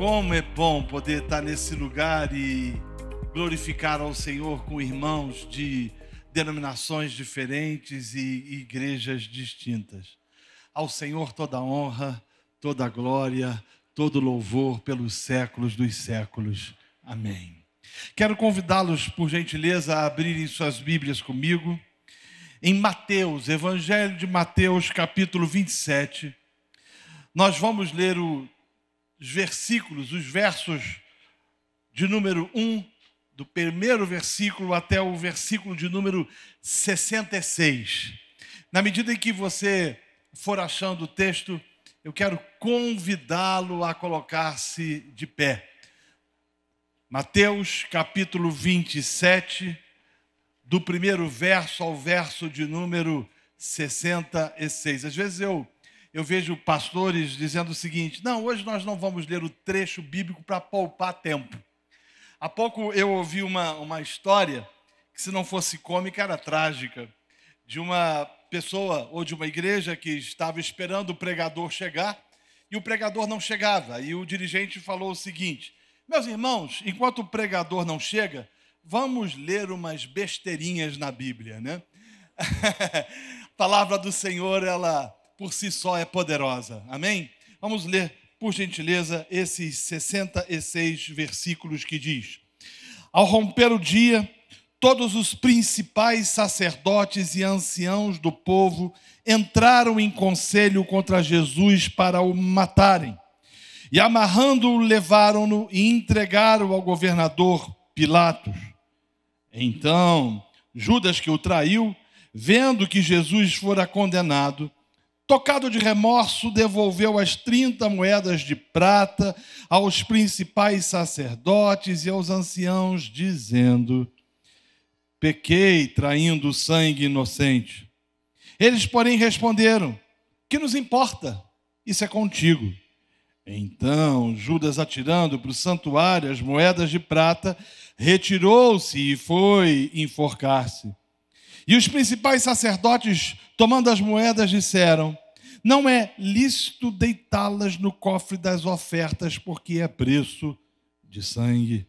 Como é bom poder estar nesse lugar e glorificar ao Senhor com irmãos de denominações diferentes e igrejas distintas. Ao Senhor toda honra, toda glória, todo louvor pelos séculos dos séculos. Amém. Quero convidá-los, por gentileza, a abrirem suas Bíblias comigo em Mateus, Evangelho de Mateus, capítulo 27. Nós vamos ler o versículos, os versos de número 1, do primeiro versículo até o versículo de número 66. Na medida em que você for achando o texto, eu quero convidá-lo a colocar-se de pé. Mateus capítulo 27, do primeiro verso ao verso de número 66. Às vezes eu eu vejo pastores dizendo o seguinte: não, hoje nós não vamos ler o trecho bíblico para poupar tempo. Há pouco eu ouvi uma, uma história que, se não fosse cômica, era trágica, de uma pessoa ou de uma igreja que estava esperando o pregador chegar e o pregador não chegava. E o dirigente falou o seguinte: meus irmãos, enquanto o pregador não chega, vamos ler umas besteirinhas na Bíblia, né? a palavra do Senhor, ela por si só é poderosa. Amém? Vamos ler, por gentileza, esses 66 versículos que diz: Ao romper o dia, todos os principais sacerdotes e anciãos do povo entraram em conselho contra Jesus para o matarem. E amarrando-o, levaram-no e entregaram ao governador Pilatos. Então, Judas, que o traiu, vendo que Jesus fora condenado, Tocado de remorso, devolveu as 30 moedas de prata aos principais sacerdotes e aos anciãos, dizendo: Pequei traindo o sangue inocente. Eles, porém, responderam: Que nos importa? Isso é contigo. Então Judas, atirando para o santuário as moedas de prata, retirou-se e foi enforcar-se. E os principais sacerdotes, tomando as moedas, disseram: não é lícito deitá-las no cofre das ofertas, porque é preço de sangue.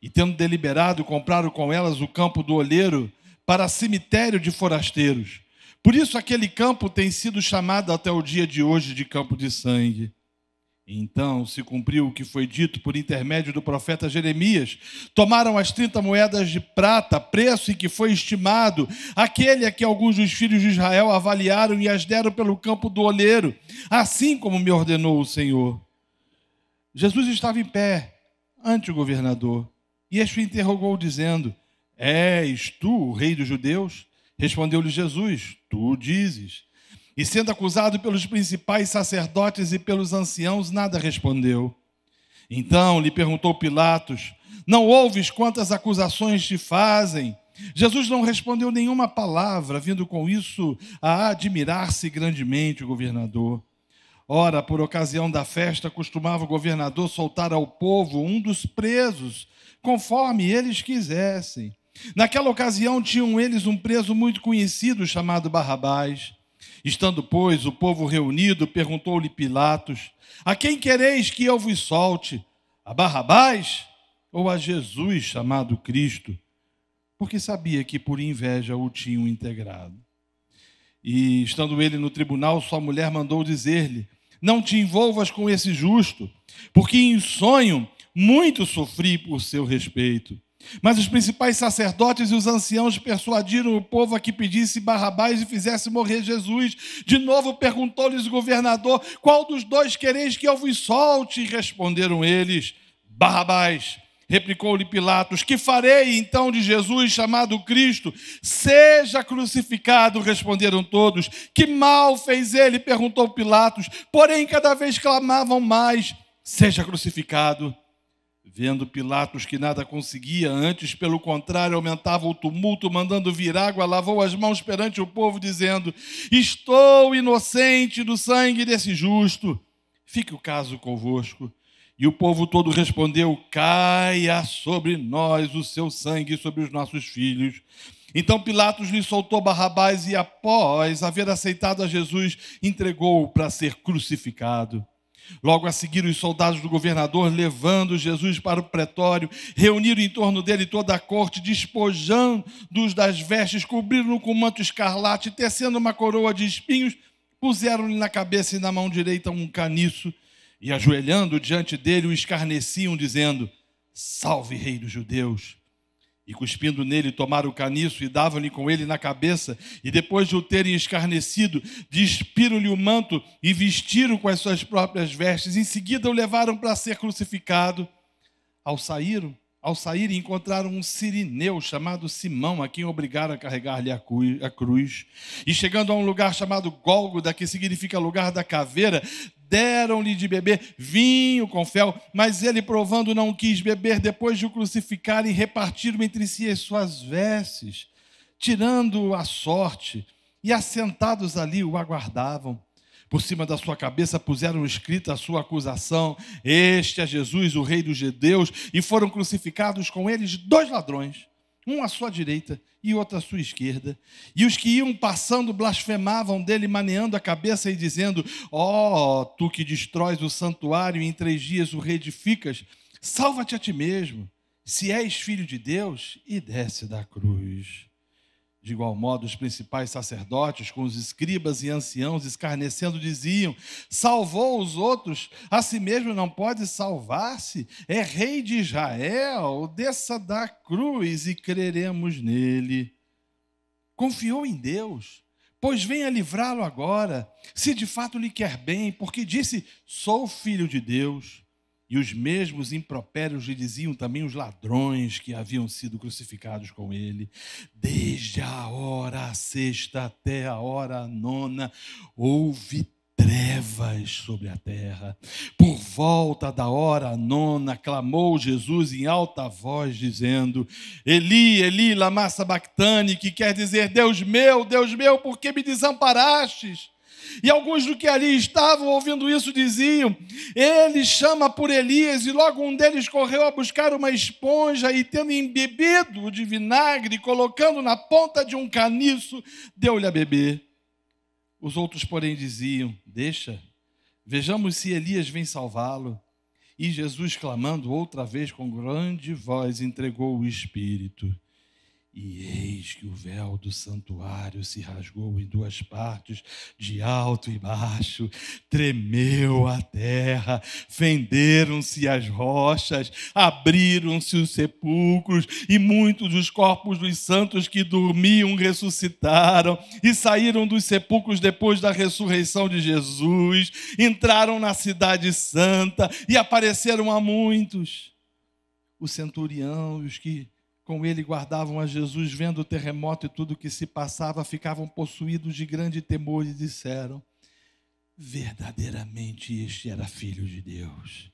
E tendo deliberado, compraram com elas o campo do olheiro para cemitério de forasteiros. Por isso, aquele campo tem sido chamado até o dia de hoje de campo de sangue. Então se cumpriu o que foi dito por intermédio do profeta Jeremias. Tomaram as 30 moedas de prata, preço em que foi estimado, aquele a que alguns dos filhos de Israel avaliaram e as deram pelo campo do oleiro, assim como me ordenou o Senhor. Jesus estava em pé ante o governador e este o interrogou, dizendo: És tu o rei dos judeus? Respondeu-lhe Jesus: Tu dizes. E sendo acusado pelos principais sacerdotes e pelos anciãos, nada respondeu. Então lhe perguntou Pilatos: Não ouves quantas acusações te fazem? Jesus não respondeu nenhuma palavra, vindo com isso a admirar-se grandemente o governador. Ora, por ocasião da festa, costumava o governador soltar ao povo um dos presos, conforme eles quisessem. Naquela ocasião, tinham eles um preso muito conhecido chamado Barrabás. Estando, pois, o povo reunido, perguntou-lhe Pilatos: A quem quereis que eu vos solte? A Barrabás ou a Jesus chamado Cristo? Porque sabia que por inveja o tinham integrado. E estando ele no tribunal, sua mulher mandou dizer-lhe: Não te envolvas com esse justo, porque em sonho muito sofri por seu respeito. Mas os principais sacerdotes e os anciãos persuadiram o povo a que pedisse Barrabás e fizesse morrer Jesus. De novo perguntou-lhes o governador: Qual dos dois quereis que eu vos solte? E responderam eles: Barrabás. Replicou-lhe Pilatos: Que farei então de Jesus, chamado Cristo? Seja crucificado, responderam todos. Que mal fez ele? perguntou Pilatos. Porém, cada vez clamavam mais: Seja crucificado Vendo Pilatos que nada conseguia, antes, pelo contrário, aumentava o tumulto, mandando vir água, lavou as mãos perante o povo, dizendo: Estou inocente do sangue desse justo, fique o caso convosco. E o povo todo respondeu: Caia sobre nós o seu sangue, sobre os nossos filhos. Então Pilatos lhe soltou Barrabás e, após haver aceitado a Jesus, entregou-o para ser crucificado. Logo a seguir, os soldados do governador, levando Jesus para o pretório, reuniram em torno dele toda a corte, despojando-os das vestes, cobriram-no com manto escarlate, tecendo uma coroa de espinhos, puseram-lhe na cabeça e na mão direita um caniço, e ajoelhando diante dele, o escarneciam, dizendo: Salve, Rei dos Judeus! e cuspindo nele, tomaram o caniço e davam-lhe com ele na cabeça, e depois de o terem escarnecido, despiram-lhe o manto e vestiram com as suas próprias vestes. Em seguida o levaram para ser crucificado. Ao saírem, ao sair, encontraram um sirineu chamado Simão, a quem obrigaram a carregar-lhe a cruz. E chegando a um lugar chamado Gólgota, que significa lugar da caveira, deram-lhe de beber vinho com fel, mas ele, provando, não quis beber. Depois de o crucificarem, repartiram entre si as suas vestes, tirando a sorte, e assentados ali o aguardavam. Por cima da sua cabeça puseram escrita a sua acusação: Este é Jesus, o Rei dos Judeus. E foram crucificados com eles dois ladrões, um à sua direita e outro à sua esquerda. E os que iam passando blasfemavam dele, maneando a cabeça e dizendo: Ó, oh, tu que destróis o santuário e em três dias o reedificas, salva-te a ti mesmo. Se és filho de Deus, e desce da cruz. De igual modo, os principais sacerdotes, com os escribas e anciãos, escarnecendo, diziam: Salvou os outros, a si mesmo não pode salvar-se. É rei de Israel, desça da cruz e creremos nele. Confiou em Deus, pois venha livrá-lo agora, se de fato lhe quer bem, porque disse: Sou filho de Deus. E os mesmos impropérios lhe diziam também os ladrões que haviam sido crucificados com ele. Desde a hora sexta até a hora nona, houve trevas sobre a terra. Por volta da hora nona, clamou Jesus em alta voz, dizendo: Eli, Eli, lama sabactane, que quer dizer: Deus meu, Deus meu, por que me desamparastes? E alguns do que ali estavam ouvindo isso diziam: Ele chama por Elias. E logo um deles correu a buscar uma esponja e, tendo embebido de vinagre, colocando na ponta de um caniço, deu-lhe a beber. Os outros, porém, diziam: Deixa, vejamos se Elias vem salvá-lo. E Jesus, clamando outra vez com grande voz, entregou o espírito. E eis que o véu do santuário se rasgou em duas partes, de alto e baixo, tremeu a terra, fenderam-se as rochas, abriram-se os sepulcros, e muitos dos corpos dos santos que dormiam ressuscitaram e saíram dos sepulcros depois da ressurreição de Jesus, entraram na Cidade Santa e apareceram a muitos. O centurião e os que com ele guardavam a Jesus, vendo o terremoto e tudo o que se passava, ficavam possuídos de grande temor e disseram: Verdadeiramente este era filho de Deus.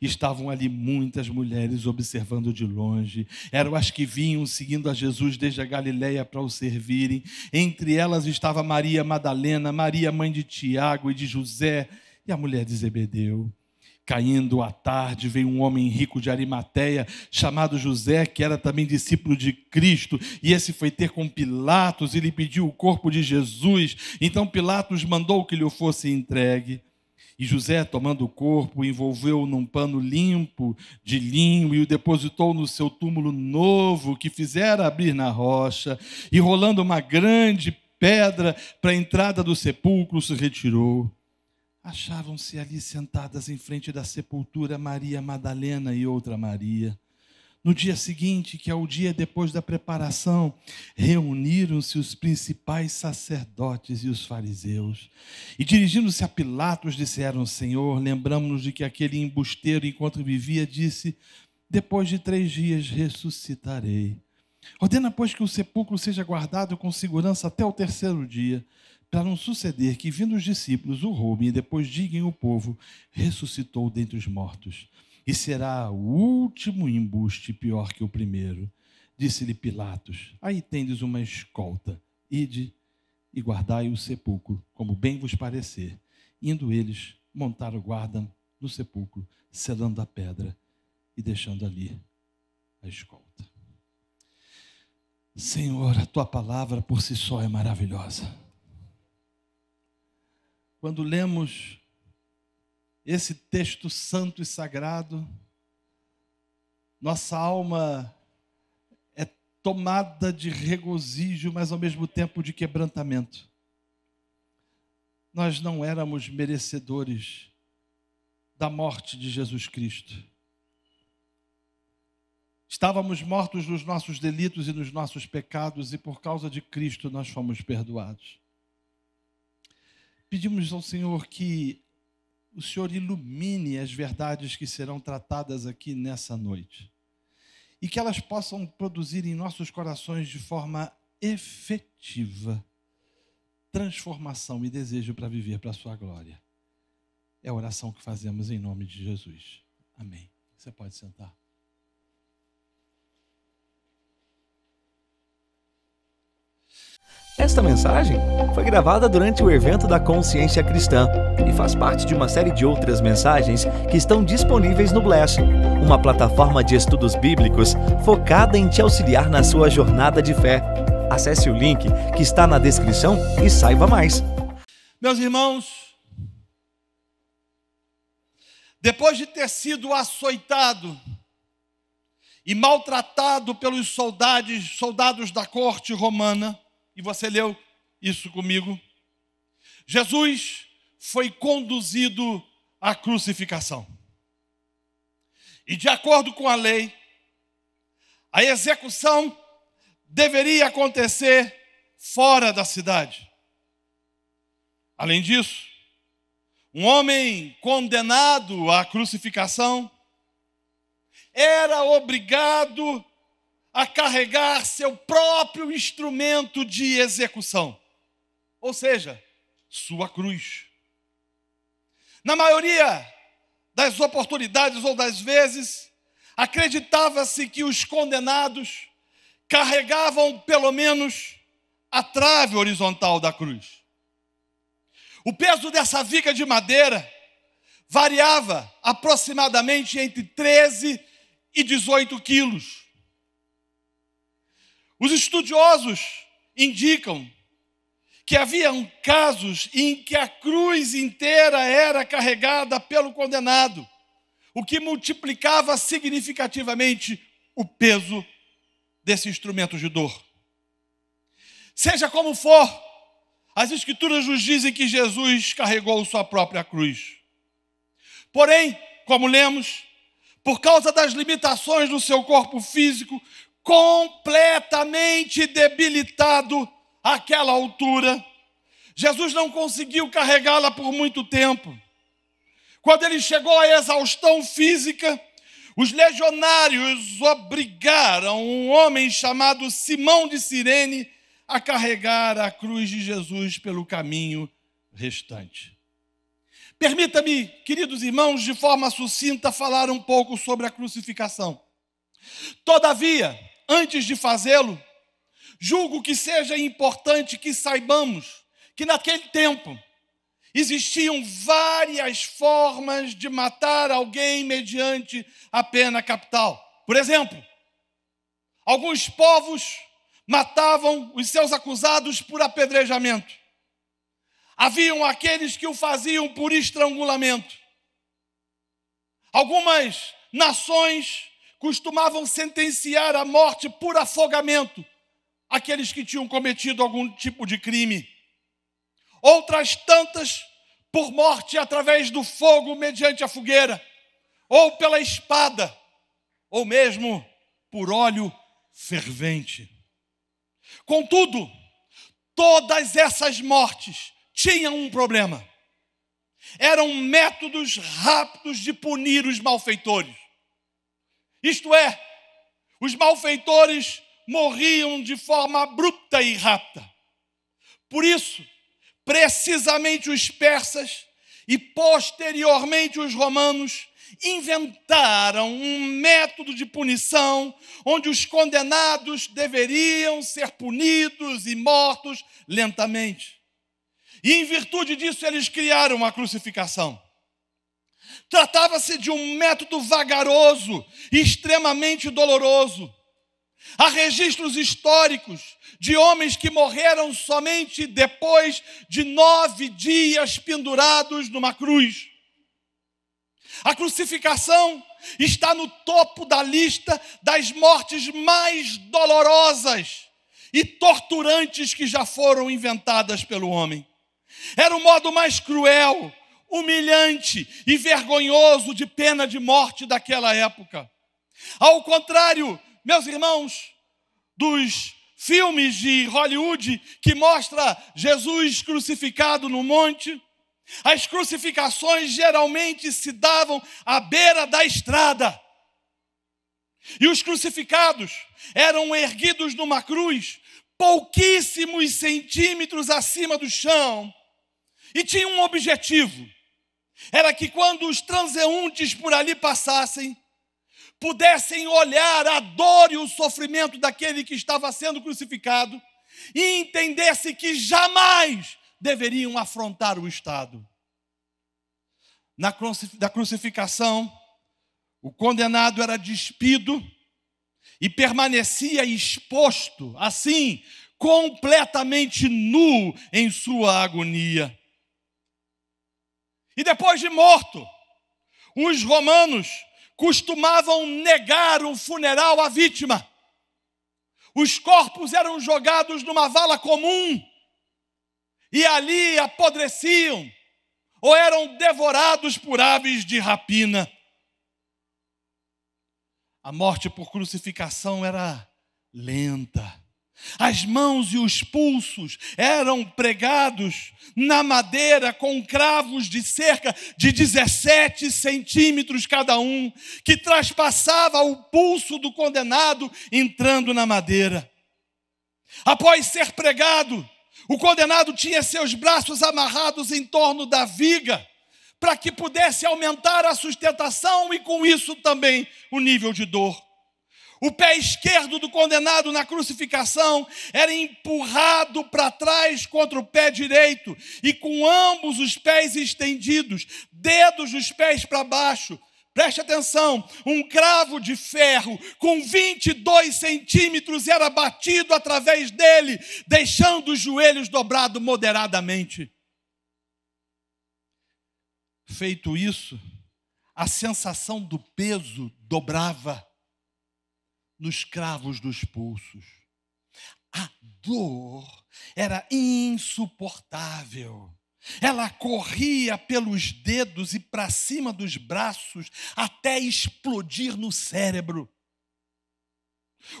Estavam ali muitas mulheres observando de longe. Eram as que vinham seguindo a Jesus desde a Galiléia para o servirem. Entre elas estava Maria Madalena, Maria mãe de Tiago e de José, e a mulher de Zebedeu, Caindo à tarde, veio um homem rico de Arimateia, chamado José, que era também discípulo de Cristo, e esse foi ter com Pilatos e lhe pediu o corpo de Jesus. Então Pilatos mandou que lhe fosse entregue. E José, tomando o corpo, envolveu-o num pano limpo de linho e o depositou no seu túmulo novo, que fizera abrir na rocha, e rolando uma grande pedra para a entrada do sepulcro, se retirou achavam-se ali sentadas em frente da sepultura Maria Madalena e outra Maria. No dia seguinte, que é o dia depois da preparação, reuniram-se os principais sacerdotes e os fariseus. E dirigindo-se a Pilatos, disseram: Senhor, lembramos-nos de que aquele embusteiro, enquanto vivia, disse: Depois de três dias ressuscitarei. Ordena, pois, que o sepulcro seja guardado com segurança até o terceiro dia para não suceder que, vindo os discípulos, o roubem e depois digam o povo: ressuscitou dentre os mortos. E será o último embuste pior que o primeiro. Disse-lhe Pilatos: Aí tendes uma escolta, ide e guardai o sepulcro, como bem vos parecer. Indo eles, montaram guarda no sepulcro, selando a pedra e deixando ali a escolta. Senhor, a tua palavra por si só é maravilhosa quando lemos esse texto santo e sagrado, nossa alma é tomada de regozijo, mas ao mesmo tempo de quebrantamento. Nós não éramos merecedores da morte de Jesus Cristo. Estávamos mortos nos nossos delitos e nos nossos pecados, e por causa de Cristo nós fomos perdoados pedimos ao Senhor que o Senhor ilumine as verdades que serão tratadas aqui nessa noite e que elas possam produzir em nossos corações de forma efetiva transformação e desejo para viver para a Sua glória. É a oração que fazemos em nome de Jesus. Amém. Você pode sentar. Esta mensagem foi gravada durante o evento da Consciência Cristã e faz parte de uma série de outras mensagens que estão disponíveis no Blast, uma plataforma de estudos bíblicos focada em te auxiliar na sua jornada de fé. Acesse o link que está na descrição e saiba mais. Meus irmãos, depois de ter sido açoitado e maltratado pelos soldados, soldados da corte romana, e você leu isso comigo? Jesus foi conduzido à crucificação. E de acordo com a lei, a execução deveria acontecer fora da cidade. Além disso, um homem condenado à crucificação era obrigado a carregar seu próprio instrumento de execução, ou seja, sua cruz. Na maioria das oportunidades ou das vezes, acreditava-se que os condenados carregavam pelo menos a trave horizontal da cruz. O peso dessa viga de madeira variava aproximadamente entre 13 e 18 quilos os estudiosos indicam que haviam casos em que a cruz inteira era carregada pelo condenado, o que multiplicava significativamente o peso desse instrumento de dor. Seja como for, as Escrituras nos dizem que Jesus carregou sua própria cruz. Porém, como lemos, por causa das limitações do seu corpo físico, completamente debilitado àquela altura. Jesus não conseguiu carregá-la por muito tempo. Quando ele chegou à exaustão física, os legionários obrigaram um homem chamado Simão de Cirene a carregar a cruz de Jesus pelo caminho restante. Permita-me, queridos irmãos, de forma sucinta, falar um pouco sobre a crucificação. Todavia, antes de fazê-lo, julgo que seja importante que saibamos que naquele tempo existiam várias formas de matar alguém mediante a pena capital. Por exemplo, alguns povos matavam os seus acusados por apedrejamento. Haviam aqueles que o faziam por estrangulamento. Algumas nações costumavam sentenciar à morte por afogamento aqueles que tinham cometido algum tipo de crime. Outras tantas por morte através do fogo mediante a fogueira, ou pela espada, ou mesmo por óleo fervente. Contudo, todas essas mortes tinham um problema. Eram métodos rápidos de punir os malfeitores. Isto é, os malfeitores morriam de forma abrupta e rápida. Por isso, precisamente os persas e posteriormente os romanos inventaram um método de punição onde os condenados deveriam ser punidos e mortos lentamente. E em virtude disso, eles criaram a crucificação. Tratava-se de um método vagaroso e extremamente doloroso. Há registros históricos de homens que morreram somente depois de nove dias pendurados numa cruz. A crucificação está no topo da lista das mortes mais dolorosas e torturantes que já foram inventadas pelo homem. Era o modo mais cruel, humilhante e vergonhoso de pena de morte daquela época. Ao contrário, meus irmãos, dos filmes de Hollywood que mostra Jesus crucificado no monte, as crucificações geralmente se davam à beira da estrada. E os crucificados eram erguidos numa cruz pouquíssimos centímetros acima do chão e tinham um objetivo era que quando os transeuntes por ali passassem, pudessem olhar a dor e o sofrimento daquele que estava sendo crucificado e entendesse que jamais deveriam afrontar o Estado. Na crucificação, o condenado era despido e permanecia exposto, assim, completamente nu em sua agonia. E depois de morto, os romanos costumavam negar um funeral à vítima. Os corpos eram jogados numa vala comum e ali apodreciam ou eram devorados por aves de rapina. A morte por crucificação era lenta, as mãos e os pulsos eram pregados na madeira com cravos de cerca de 17 centímetros cada um, que traspassava o pulso do condenado entrando na madeira. Após ser pregado, o condenado tinha seus braços amarrados em torno da viga, para que pudesse aumentar a sustentação e com isso também o nível de dor. O pé esquerdo do condenado na crucificação era empurrado para trás contra o pé direito, e com ambos os pés estendidos, dedos dos pés para baixo, Preste atenção, um cravo de ferro com 22 centímetros era batido através dele, deixando os joelhos dobrados moderadamente. Feito isso, a sensação do peso dobrava nos cravos dos pulsos. A dor era insuportável. Ela corria pelos dedos e para cima dos braços até explodir no cérebro.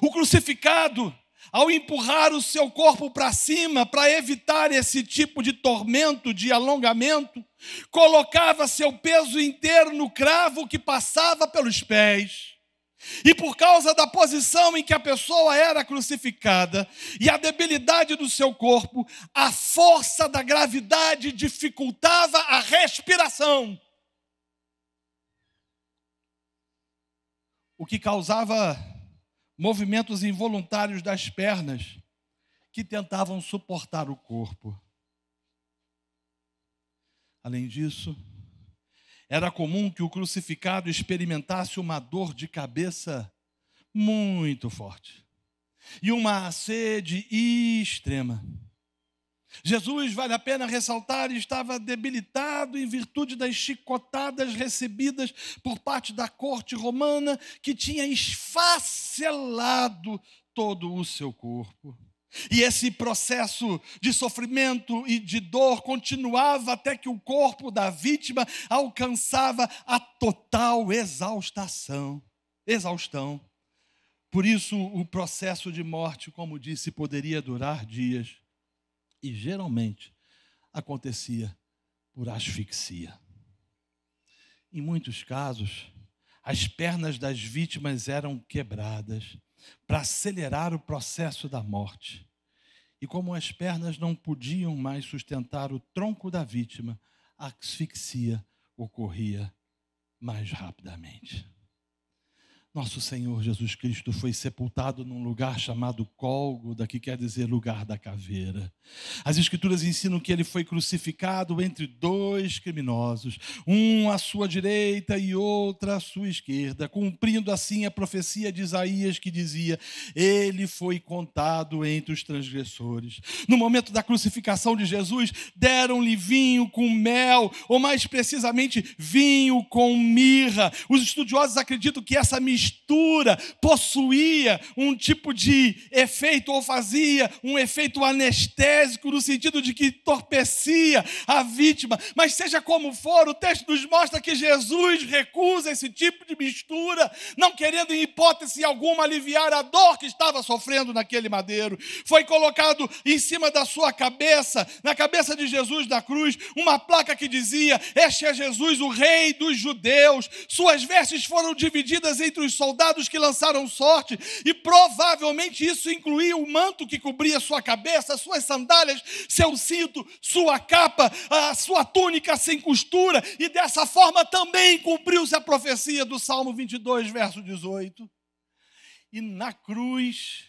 O crucificado, ao empurrar o seu corpo para cima para evitar esse tipo de tormento, de alongamento, colocava seu peso inteiro no cravo que passava pelos pés. E por causa da posição em que a pessoa era crucificada e a debilidade do seu corpo, a força da gravidade dificultava a respiração. O que causava movimentos involuntários das pernas que tentavam suportar o corpo. Além disso, era comum que o crucificado experimentasse uma dor de cabeça muito forte e uma sede extrema. Jesus, vale a pena ressaltar, estava debilitado em virtude das chicotadas recebidas por parte da corte romana, que tinha esfacelado todo o seu corpo. E esse processo de sofrimento e de dor continuava até que o corpo da vítima alcançava a total exaustação, exaustão. Por isso o processo de morte, como disse, poderia durar dias e geralmente acontecia por asfixia. Em muitos casos, as pernas das vítimas eram quebradas para acelerar o processo da morte. E como as pernas não podiam mais sustentar o tronco da vítima, a asfixia ocorria mais rapidamente. Nosso Senhor Jesus Cristo foi sepultado num lugar chamado Cólgoda, que quer dizer lugar da caveira. As Escrituras ensinam que ele foi crucificado entre dois criminosos, um à sua direita e outro à sua esquerda, cumprindo assim a profecia de Isaías que dizia: Ele foi contado entre os transgressores. No momento da crucificação de Jesus, deram-lhe vinho com mel, ou mais precisamente, vinho com mirra. Os estudiosos acreditam que essa mistura mistura possuía um tipo de efeito, ou fazia um efeito anestésico, no sentido de que entorpecia a vítima. Mas seja como for, o texto nos mostra que Jesus recusa esse tipo de mistura, não querendo, em hipótese alguma, aliviar a dor que estava sofrendo naquele madeiro. Foi colocado em cima da sua cabeça, na cabeça de Jesus na cruz, uma placa que dizia: Este é Jesus, o Rei dos Judeus. Suas vestes foram divididas entre os os soldados que lançaram sorte, e provavelmente isso incluía o manto que cobria sua cabeça, suas sandálias, seu cinto, sua capa, a sua túnica sem costura, e dessa forma também cumpriu-se a profecia do Salmo 22, verso 18. E na cruz,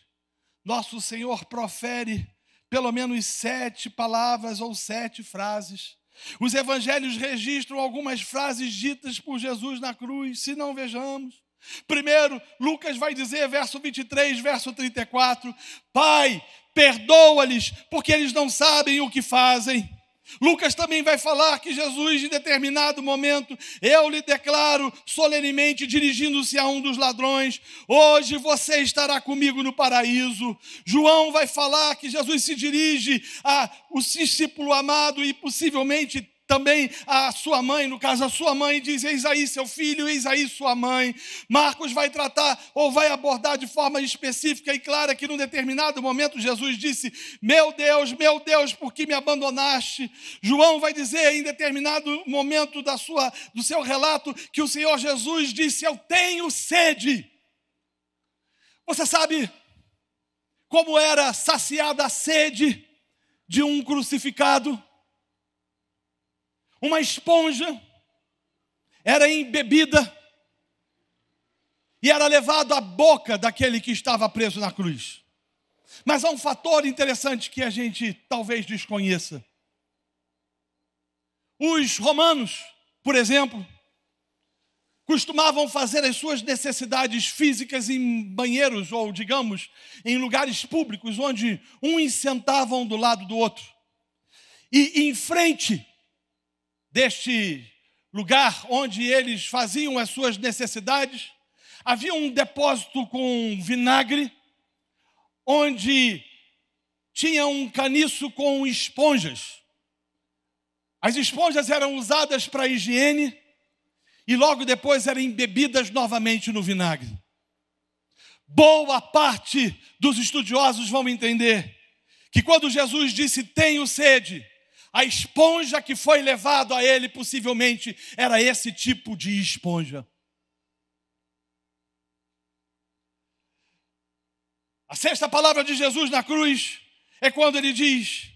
nosso Senhor profere pelo menos sete palavras ou sete frases. Os evangelhos registram algumas frases ditas por Jesus na cruz, se não vejamos. Primeiro, Lucas vai dizer, verso 23, verso 34, Pai, perdoa-lhes, porque eles não sabem o que fazem. Lucas também vai falar que Jesus, em determinado momento, eu lhe declaro solenemente, dirigindo-se a um dos ladrões, hoje você estará comigo no paraíso. João vai falar que Jesus se dirige a o discípulo amado e possivelmente também a sua mãe, no caso a sua mãe, diz: Eis aí seu filho, eis aí sua mãe. Marcos vai tratar ou vai abordar de forma específica e clara que num determinado momento Jesus disse: Meu Deus, meu Deus, por que me abandonaste? João vai dizer em determinado momento da sua, do seu relato que o Senhor Jesus disse: Eu tenho sede. Você sabe como era saciada a sede de um crucificado? uma esponja, era embebida e era levado à boca daquele que estava preso na cruz. Mas há um fator interessante que a gente talvez desconheça. Os romanos, por exemplo, costumavam fazer as suas necessidades físicas em banheiros ou, digamos, em lugares públicos, onde uns sentavam do lado do outro. E em frente deste lugar onde eles faziam as suas necessidades, havia um depósito com vinagre, onde tinha um caniço com esponjas. As esponjas eram usadas para higiene e logo depois eram embebidas novamente no vinagre. Boa parte dos estudiosos vão entender que quando Jesus disse tenho sede, a esponja que foi levado a ele possivelmente era esse tipo de esponja. A sexta palavra de Jesus na cruz é quando ele diz: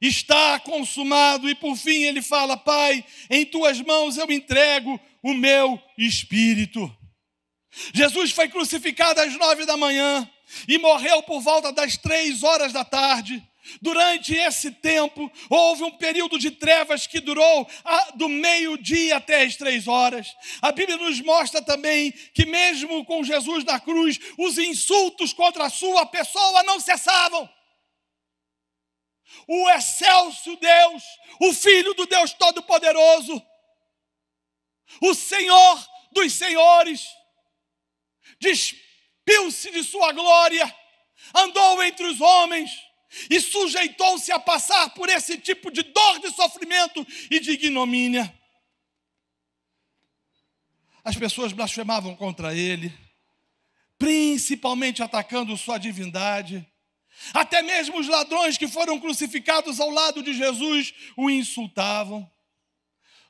Está consumado, e por fim ele fala: Pai, em tuas mãos eu entrego o meu espírito. Jesus foi crucificado às nove da manhã e morreu por volta das três horas da tarde. Durante esse tempo, houve um período de trevas que durou a, do meio-dia até as três horas. A Bíblia nos mostra também que, mesmo com Jesus na cruz, os insultos contra a sua pessoa não cessavam. O excelso Deus, o Filho do Deus Todo-Poderoso, o Senhor dos Senhores, despiu-se de sua glória, andou entre os homens e sujeitou-se a passar por esse tipo de dor, de sofrimento e de ignomínia. As pessoas blasfemavam contra ele, principalmente atacando sua divindade. Até mesmo os ladrões que foram crucificados ao lado de Jesus o insultavam.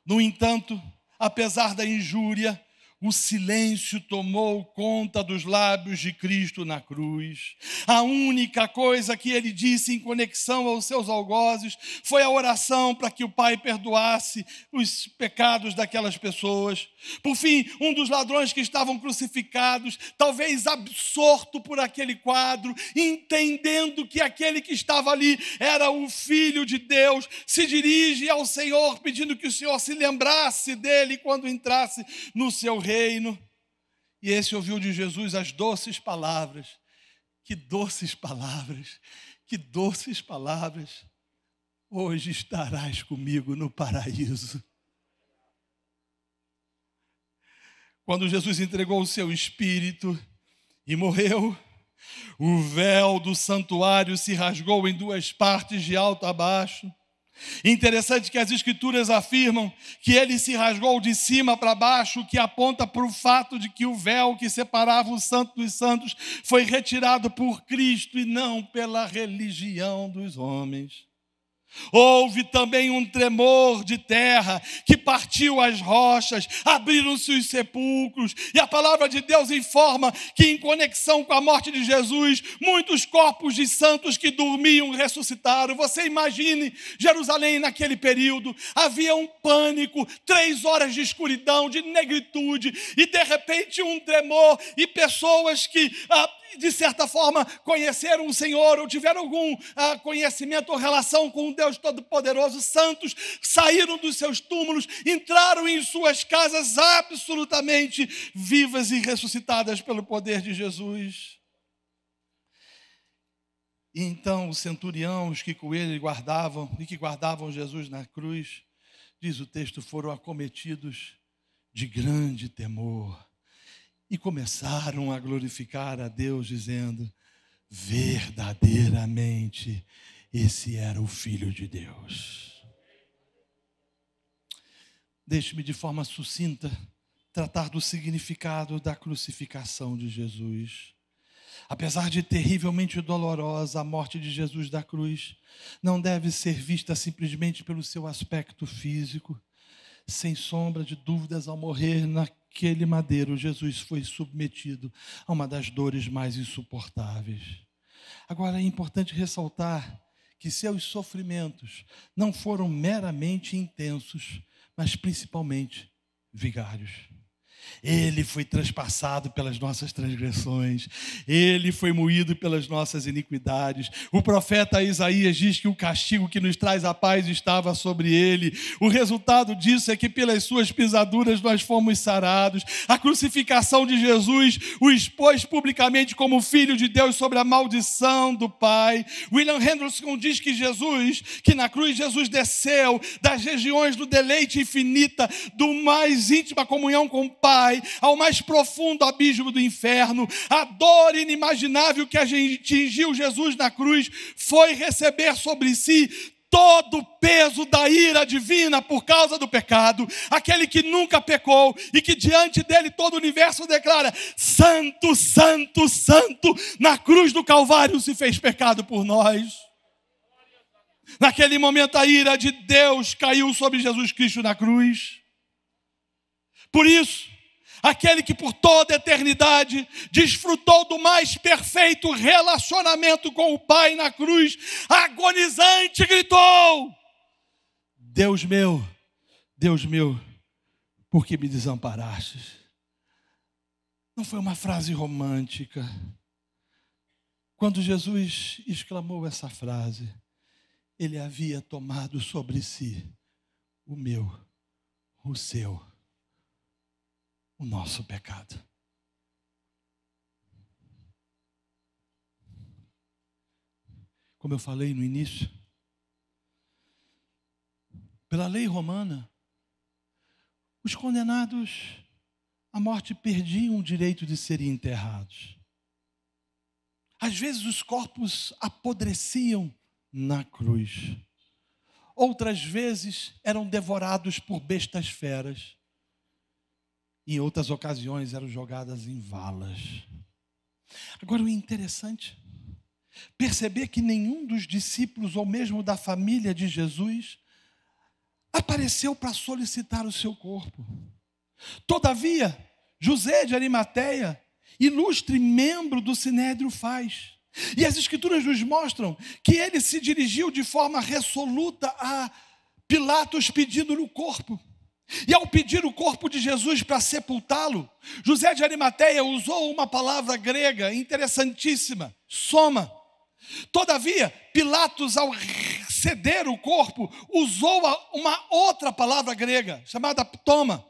No entanto, apesar da injúria, o silêncio tomou conta dos lábios de Cristo na cruz. A única coisa que ele disse em conexão aos seus algozes foi a oração para que o Pai perdoasse os pecados daquelas pessoas. Por fim, um dos ladrões que estavam crucificados, talvez absorto por aquele quadro, entendendo que aquele que estava ali era o Filho de Deus, se dirige ao Senhor pedindo que o Senhor se lembrasse dele quando entrasse no seu reino reino. E esse ouviu de Jesus as doces palavras. Que doces palavras, que doces palavras. Hoje estarás comigo no paraíso. Quando Jesus entregou o seu espírito e morreu, o véu do santuário se rasgou em duas partes, de alto a baixo. Interessante que as Escrituras afirmam que ele se rasgou de cima para baixo, que aponta para o fato de que o véu que separava o santo dos santos foi retirado por Cristo e não pela religião dos homens. Houve também um tremor de terra que partiu as rochas, abriram-se os sepulcros, e a palavra de Deus informa que, em conexão com a morte de Jesus, muitos corpos de santos que dormiam ressuscitaram. Você imagine Jerusalém naquele período: havia um pânico, três horas de escuridão, de negritude, e de repente um tremor, e pessoas que ah, de certa forma, conheceram o Senhor ou tiveram algum ah, conhecimento ou relação com o Deus Todo-Poderoso, santos, saíram dos seus túmulos, entraram em suas casas absolutamente vivas e ressuscitadas pelo poder de Jesus. E então os centuriões que com ele guardavam e que guardavam Jesus na cruz, diz o texto, foram acometidos de grande temor e começaram a glorificar a Deus, dizendo: verdadeiramente, esse era o Filho de Deus. Deixe-me de forma sucinta tratar do significado da crucificação de Jesus. Apesar de terrivelmente dolorosa, a morte de Jesus da cruz não deve ser vista simplesmente pelo seu aspecto físico. Sem sombra de dúvidas, ao morrer na aquele madeiro, Jesus foi submetido a uma das dores mais insuportáveis. Agora é importante ressaltar que seus sofrimentos não foram meramente intensos, mas principalmente vigários. Ele foi transpassado pelas nossas transgressões, ele foi moído pelas nossas iniquidades. O profeta Isaías diz que o castigo que nos traz a paz estava sobre ele. O resultado disso é que pelas suas pisaduras nós fomos sarados. A crucificação de Jesus o expôs publicamente como filho de Deus sobre a maldição do Pai. William Henderson diz que Jesus, que na cruz Jesus desceu das regiões do deleite infinita, do mais íntima comunhão com o Pai Pai, ao mais profundo abismo do inferno. A dor inimaginável que atingiu Jesus na cruz foi receber sobre si todo o peso da ira divina por causa do pecado, aquele que nunca pecou e que diante dele todo o universo declara: Santo, Santo, Santo, na cruz do Calvário se fez pecado por nós. Naquele momento a ira de Deus caiu sobre Jesus Cristo na cruz. Por isso, aquele que por toda a eternidade desfrutou do mais perfeito relacionamento com o Pai na cruz, agonizante, gritou: Deus meu, Deus meu, por que me desamparastes? Não foi uma frase romântica. Quando Jesus exclamou essa frase, ele havia tomado sobre si o meu, o seu o nosso pecado. Como eu falei no início, pela lei romana, os condenados à morte perdiam o direito de serem enterrados. Às vezes os corpos apodreciam na cruz. Outras vezes eram devorados por bestas feras. Em outras ocasiões eram jogadas em valas. Agora o interessante, perceber que nenhum dos discípulos ou mesmo da família de Jesus apareceu para solicitar o seu corpo. Todavia, José de Arimateia, ilustre membro do Sinédrio, faz. E as escrituras nos mostram que ele se dirigiu de forma resoluta a Pilatos pedindo-lhe o corpo. E ao pedir o corpo de Jesus para sepultá-lo, José de Arimateia usou uma palavra grega interessantíssima, soma. Todavia, Pilatos, ao ceder o corpo, usou uma outra palavra grega, chamada ptoma.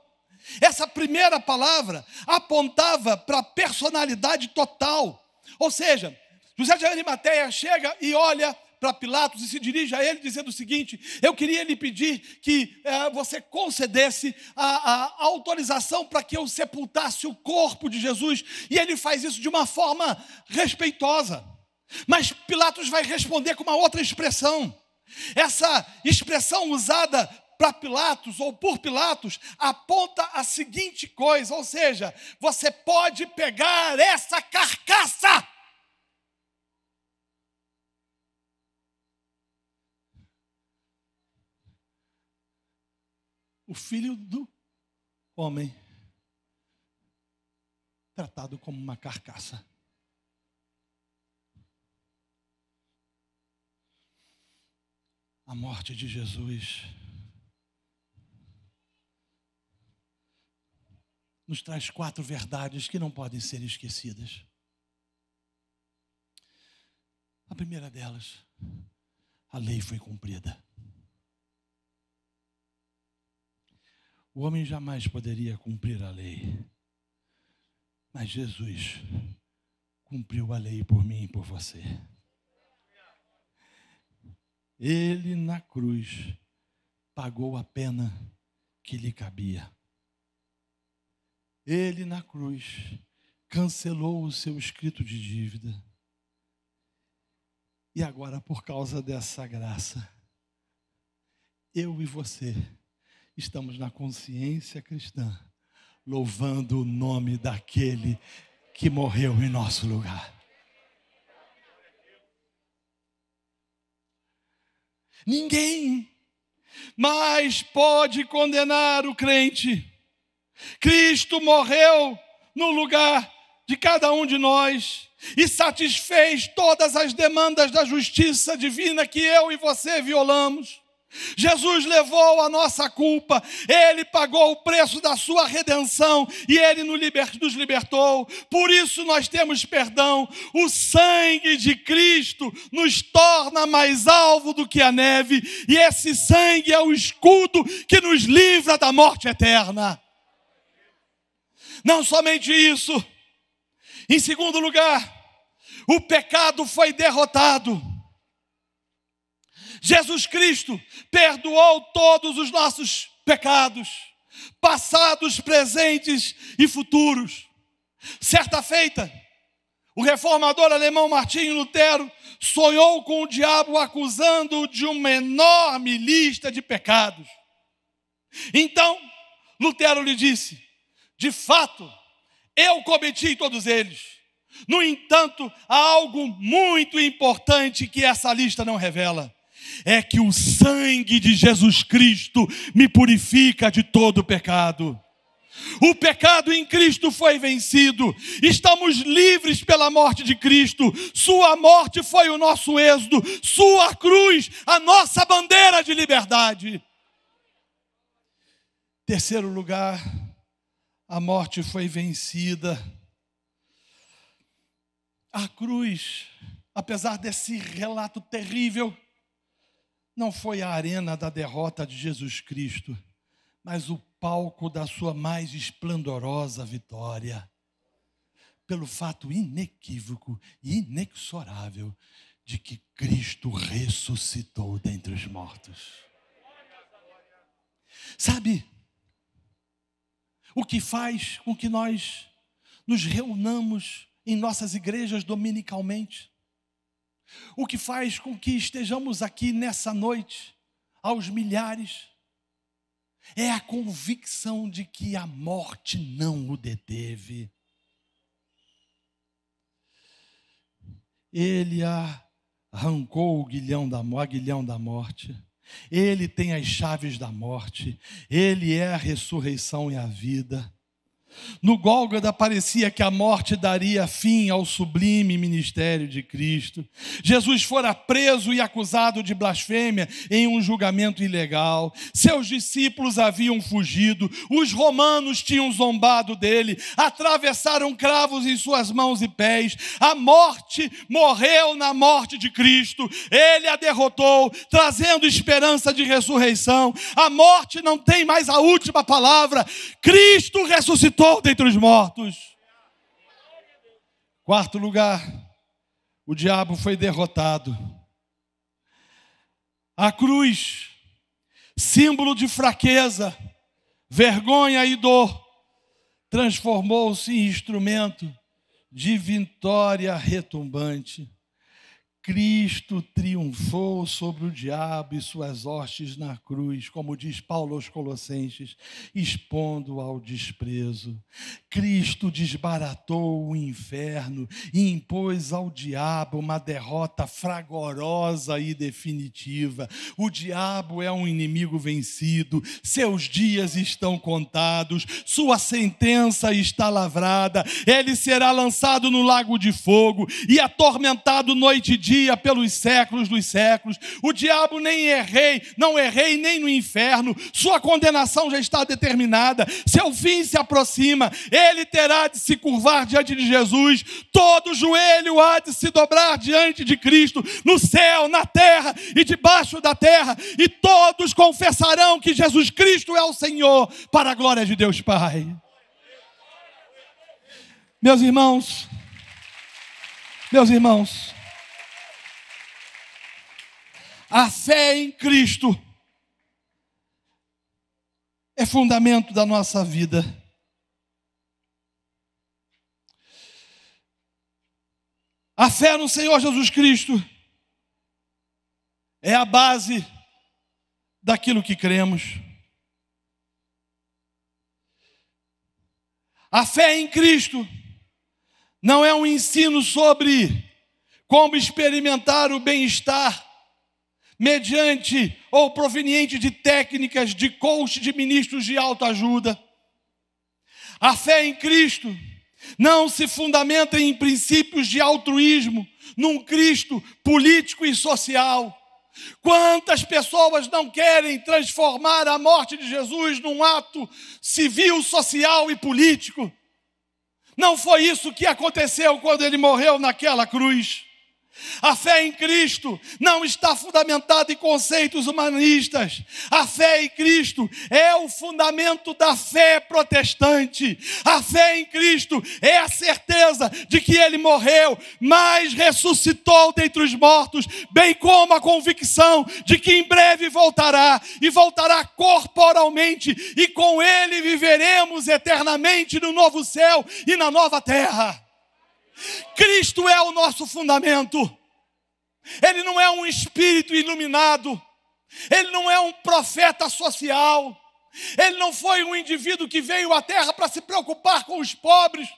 Essa primeira palavra apontava para a personalidade total. Ou seja, José de Arimateia chega e olha para Pilatos e se dirige a ele dizendo o seguinte: Eu queria lhe pedir que eh, você concedesse a, a autorização para que eu sepultasse o corpo de Jesus. E ele faz isso de uma forma respeitosa. Mas Pilatos vai responder com uma outra expressão. Essa expressão usada para Pilatos ou por Pilatos aponta a seguinte coisa: ou seja, você pode pegar essa carcaça o filho do homem, tratado como uma carcaça. A morte de Jesus nos traz quatro verdades que não podem ser esquecidas. A primeira delas, a lei foi cumprida. O homem jamais poderia cumprir a lei. Mas Jesus cumpriu a lei por mim e por você. Ele na cruz pagou a pena que lhe cabia. Ele na cruz cancelou o seu escrito de dívida. E agora, por causa dessa graça, eu e você estamos na consciência cristã, louvando o nome daquele que morreu em nosso lugar. Ninguém mais pode condenar o crente. Cristo morreu no lugar de cada um de nós e satisfez todas as demandas da justiça divina que eu e você violamos. Jesus levou a nossa culpa, Ele pagou o preço da sua redenção e Ele nos libertou. Por isso nós temos perdão. O sangue de Cristo nos torna mais alvo do que a neve, e esse sangue é o escudo que nos livra da morte eterna. Não somente isso, em segundo lugar, o pecado foi derrotado. Jesus Cristo perdoou todos os nossos pecados, passados, presentes e futuros. Certa feita, o reformador alemão Martinho Lutero sonhou com o diabo acusando-o de uma enorme lista de pecados. Então, Lutero lhe disse: De fato, eu cometi todos eles. No entanto, há algo muito importante que essa lista não revela é que o sangue de Jesus Cristo me purifica de todo pecado. O pecado em Cristo foi vencido, estamos livres pela morte de Cristo, Sua morte foi o nosso êxodo, Sua cruz, a nossa bandeira de liberdade. Terceiro lugar, a morte foi vencida. A cruz, apesar desse relato terrível, não foi a arena da derrota de Jesus Cristo, mas o palco da sua mais esplendorosa vitória, pelo fato inequívoco e inexorável de que Cristo ressuscitou dentre os mortos. Sabe o que faz com que nós nos reunamos em nossas igrejas dominicalmente? o que faz com que estejamos aqui nessa noite, aos milhares, é a convicção de que a morte não o deteve. Ele arrancou o guilhão da, da morte. Ele tem as chaves da morte. Ele é a ressurreição e a vida. No Gólgota parecia que a morte daria fim ao sublime ministério de Cristo. Jesus fora preso e acusado de blasfêmia em um julgamento ilegal. Seus discípulos haviam fugido, os romanos tinham zombado dele, atravessaram cravos em suas mãos e pés. A morte morreu na morte de Cristo. Ele a derrotou, trazendo esperança de ressurreição. A morte não tem mais a última palavra. Cristo ressuscitou ressuscitou dentre os mortos. Quarto lugar, o diabo foi derrotado. A cruz, símbolo de fraqueza, vergonha e dor, transformou-se em instrumento de vitória retumbante. Cristo triunfou sobre o diabo e suas hostes na cruz, como diz Paulo aos Colossenses, expondo ao desprezo. Cristo desbaratou o inferno e impôs ao diabo uma derrota fragorosa e definitiva. O diabo é um inimigo vencido, seus dias estão contados, sua sentença está lavrada, ele será lançado no lago de fogo e atormentado noite e dia dia pelos séculos dos séculos. O diabo nem é rei, não é rei nem no inferno. Sua condenação já está determinada. Seu fim se aproxima. Ele terá de se curvar diante de Jesus. Todo joelho há de se dobrar diante de Cristo, no céu, na terra e debaixo da terra. E todos confessarão que Jesus Cristo é o Senhor, para a glória de Deus Pai. Meus irmãos, meus irmãos, a fé em Cristo é fundamento da nossa vida. A fé no Senhor Jesus Cristo é a base daquilo que cremos. A fé em Cristo não é um ensino sobre como experimentar o bem-estar mediante ou proveniente de técnicas de coach de ministros de alta ajuda. A fé em Cristo não se fundamenta em princípios de altruísmo, num Cristo político e social. Quantas pessoas não querem transformar a morte de Jesus num ato civil, social e político? Não foi isso que aconteceu quando ele morreu naquela cruz. A fé em Cristo não está fundamentada em conceitos humanistas. A fé em Cristo é o fundamento da fé protestante. A fé em Cristo é a certeza de que ele morreu, mas ressuscitou dentre os mortos, bem como a convicção de que em breve voltará e voltará corporalmente e com ele viveremos eternamente no novo céu e na nova terra. Cristo é o nosso fundamento. Ele não é um espírito iluminado. Ele não é um profeta social. Ele não foi um indivíduo que veio à terra para se preocupar com os pobres.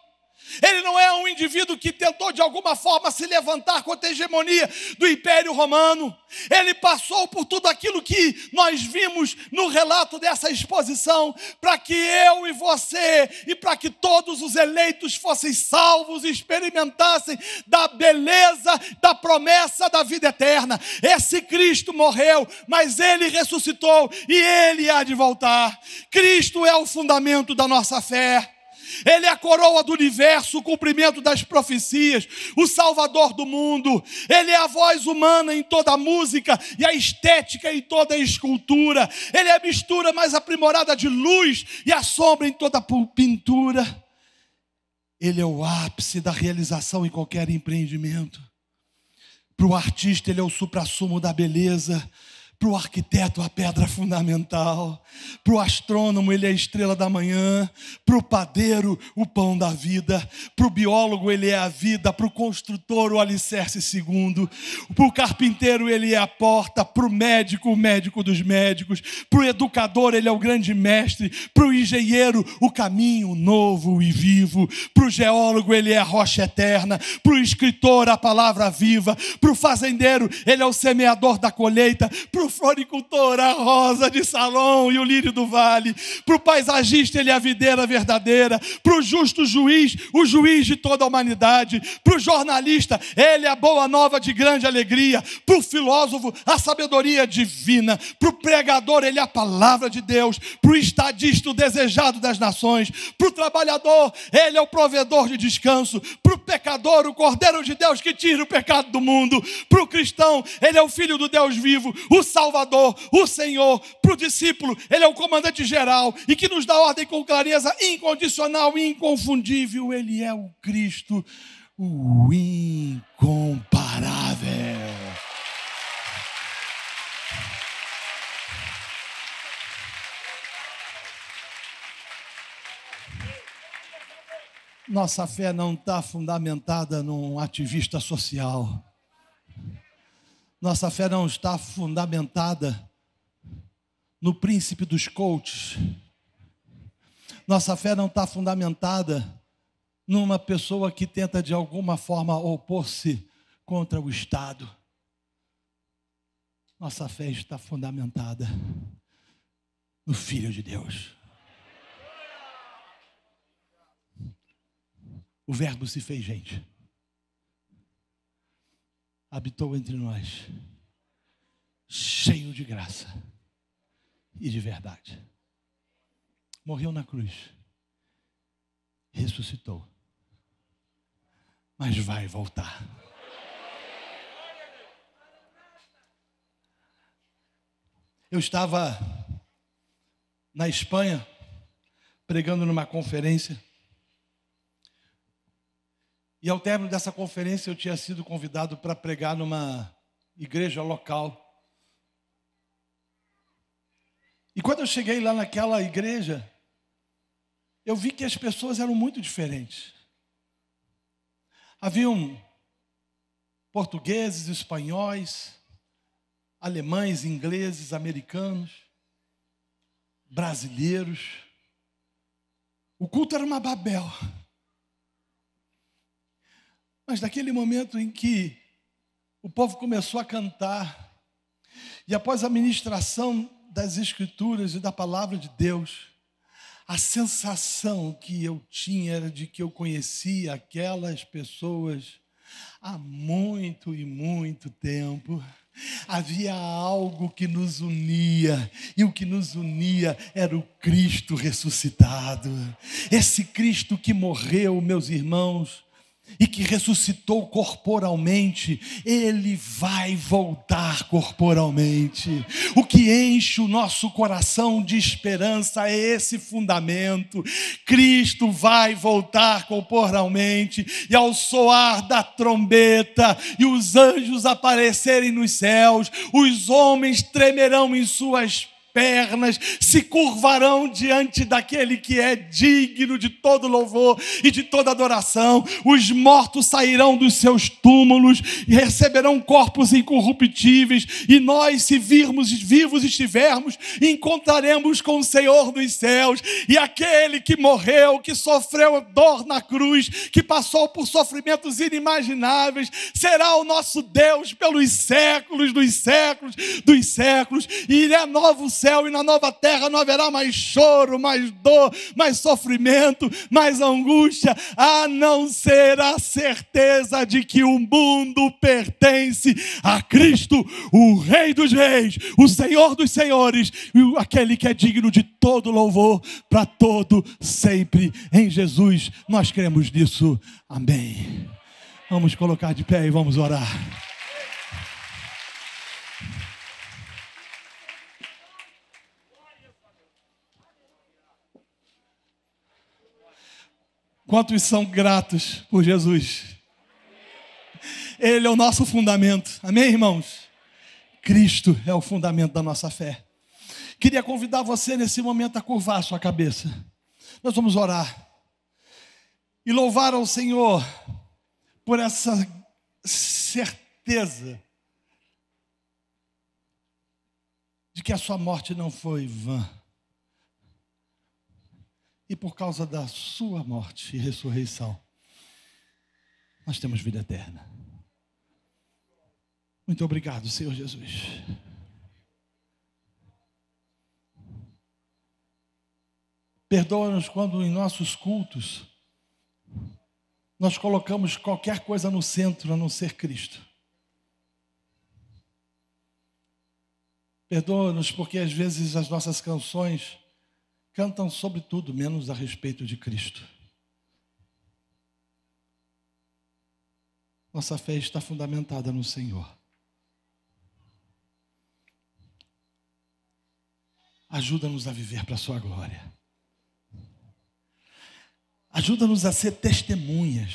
Ele não é um indivíduo que tentou de alguma forma se levantar contra a hegemonia do Império Romano. Ele passou por tudo aquilo que nós vimos no relato dessa exposição, para que eu e você, e para que todos os eleitos fossem salvos e experimentassem da beleza da promessa da vida eterna. Esse Cristo morreu, mas ele ressuscitou e ele há de voltar. Cristo é o fundamento da nossa fé. Ele é a coroa do universo, o cumprimento das profecias, o salvador do mundo. Ele é a voz humana em toda a música e a estética em toda a escultura. Ele é a mistura mais aprimorada de luz e a sombra em toda a pintura. Ele é o ápice da realização em qualquer empreendimento. Para o artista, ele é o suprassumo da beleza para o arquiteto, a pedra fundamental. Para o astrônomo, ele é a estrela da manhã. Para o padeiro, o pão da vida. Para o biólogo, ele é a vida. Para o construtor, o alicerce segundo. Para o carpinteiro, ele é a porta. Para o médico, o médico dos médicos. Para o educador, ele é o grande mestre. Para o engenheiro, o caminho novo e vivo. Para o geólogo, ele é a rocha eterna. Para o escritor, a palavra viva. Para o fazendeiro, ele é o semeador da colheita. Para o floricultor a rosa de Salom e o lírio do vale, para o paisagista ele é a videira verdadeira, para o justo juiz, o juiz de toda a humanidade, para o jornalista ele é a boa nova de grande alegria, para o filósofo a sabedoria divina, para o pregador ele é a palavra de Deus, para o estadista o desejado das nações, para o trabalhador ele é o provedor de descanso, para o pecador o cordeiro de Deus que tira o pecado do mundo, para o cristão ele é o filho do Deus vivo, o Salvador, o Senhor, para o discípulo, Ele é o comandante geral e que nos dá ordem com clareza incondicional e inconfundível. Ele é o Cristo, o incomparável. Nossa fé não está fundamentada num ativista social. Nossa fé não está fundamentada no príncipe dos coaches. Nossa fé não está fundamentada numa pessoa que tenta de alguma forma opor-se contra o Estado. Nossa fé está fundamentada no Filho de Deus. O Verbo se fez gente habitou entre nós, cheio de graça e de verdade. Morreu na cruz, ressuscitou, mas vai voltar. Eu estava na Espanha pregando numa conferência e ao término dessa conferência, eu tinha sido convidado para pregar numa igreja local. E quando eu cheguei lá naquela igreja, eu vi que as pessoas eram muito diferentes. Haviam portugueses, espanhóis, alemães, ingleses, americanos, brasileiros. O culto era uma Babel. Mas naquele momento em que o povo começou a cantar, e após a ministração das Escrituras e da palavra de Deus, a sensação que eu tinha era de que eu conhecia aquelas pessoas há muito e muito tempo. Havia algo que nos unia, e o que nos unia era o Cristo ressuscitado. Esse Cristo que morreu, meus irmãos, e que ressuscitou corporalmente, ele vai voltar corporalmente. O que enche o nosso coração de esperança é esse fundamento. Cristo vai voltar corporalmente, e ao soar da trombeta e os anjos aparecerem nos céus, os homens tremerão em suas pernas se curvarão diante daquele que é digno de todo louvor e de toda adoração. Os mortos sairão dos seus túmulos e receberão corpos incorruptíveis. E nós, se virmos vivos estivermos, encontraremos com o Senhor dos céus. E aquele que morreu, que sofreu dor na cruz, que passou por sofrimentos inimagináveis, será o nosso Deus pelos séculos dos séculos dos séculos. E ele é novo céu e na nova terra não haverá mais choro, mais dor, mais sofrimento, mais angústia, a não ser a certeza de que o mundo pertence a Cristo, o Rei dos Reis, o Senhor dos Senhores, e aquele que é digno de todo louvor para todo sempre em Jesus. Nós cremos nisso. Amém. Vamos colocar de pé e vamos orar. Quantos são gratos por Jesus? Ele é o nosso fundamento. Amém, irmãos? Cristo é o fundamento da nossa fé. Queria convidar você nesse momento a curvar sua cabeça. Nós vamos orar e louvar ao Senhor por essa certeza de que a sua morte não foi vã e por causa da sua morte e ressurreição, nós temos vida eterna. Muito obrigado, Senhor Jesus. Perdoa-nos quando em nossos cultos nós colocamos qualquer coisa no centro a não ser Cristo. Perdoa-nos porque às vezes as nossas canções cantam sobre tudo, menos a respeito de Cristo. Nossa fé está fundamentada no Senhor. Ajuda-nos a viver para a Sua glória. Ajuda-nos a ser testemunhas,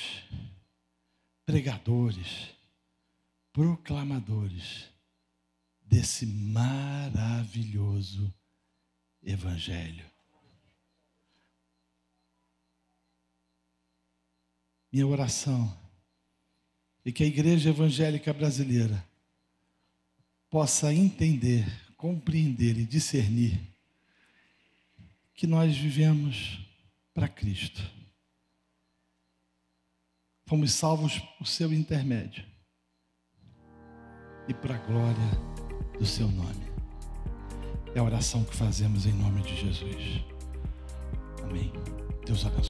pregadores, proclamadores desse maravilhoso Evangelho. Minha oração é que a Igreja Evangélica Brasileira possa entender, compreender e discernir que nós vivemos para Cristo. Fomos salvos por seu intermédio e para a glória do seu nome. É a oração que fazemos em nome de Jesus. Amém. Deus abençoe.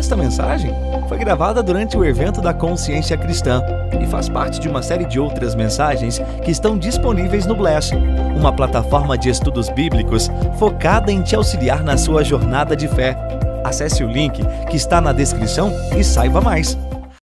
Esta mensagem foi gravada durante o evento da Consciência Cristã e faz parte de uma série de outras mensagens que estão disponíveis no Bless, uma plataforma de estudos bíblicos focada em te auxiliar na sua jornada de fé. Acesse o link que está na descrição e saiba mais.